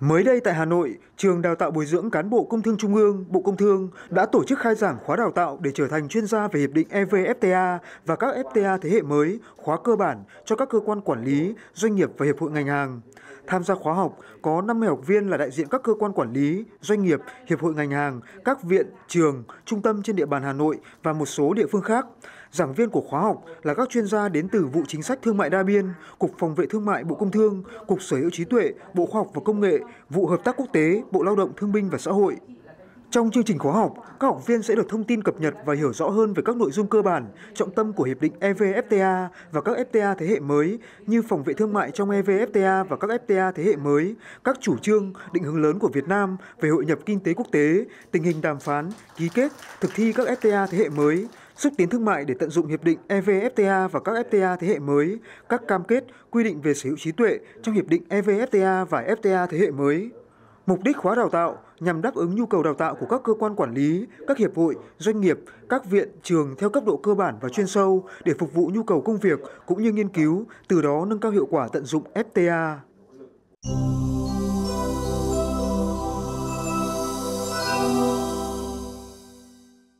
Mới đây tại Hà Nội, trường đào tạo bồi dưỡng cán bộ Công Thương Trung ương, Bộ Công Thương đã tổ chức khai giảng khóa đào tạo để trở thành chuyên gia về hiệp định EVFTA và các FTA thế hệ mới, khóa cơ bản cho các cơ quan quản lý, doanh nghiệp và hiệp hội ngành hàng. Tham gia khóa học có 50 học viên là đại diện các cơ quan quản lý, doanh nghiệp, hiệp hội ngành hàng, các viện, trường, trung tâm trên địa bàn Hà Nội và một số địa phương khác. Giảng viên của khóa học là các chuyên gia đến từ vụ chính sách thương mại đa biên, Cục Phòng vệ Thương mại Bộ Công Thương, Cục Sở hữu trí tuệ, Bộ Khoa học và Công nghệ, vụ hợp tác quốc tế, Bộ Lao động Thương binh và Xã hội. Trong chương trình khóa học, các học viên sẽ được thông tin cập nhật và hiểu rõ hơn về các nội dung cơ bản, trọng tâm của Hiệp định EVFTA và các FTA thế hệ mới như phòng vệ thương mại trong EVFTA và các FTA thế hệ mới, các chủ trương, định hướng lớn của Việt Nam về hội nhập kinh tế quốc tế, tình hình đàm phán, ký kết, thực thi các FTA thế hệ mới, xúc tiến thương mại để tận dụng hiệp định EVFTA và các FTA thế hệ mới, các cam kết, quy định về sở hữu trí tuệ trong hiệp định EVFTA và FTA thế hệ mới. Mục đích khóa đào tạo nhằm đáp ứng nhu cầu đào tạo của các cơ quan quản lý, các hiệp hội, doanh nghiệp, các viện, trường theo cấp độ cơ bản và chuyên sâu để phục vụ nhu cầu công việc cũng như nghiên cứu, từ đó nâng cao hiệu quả tận dụng FTA.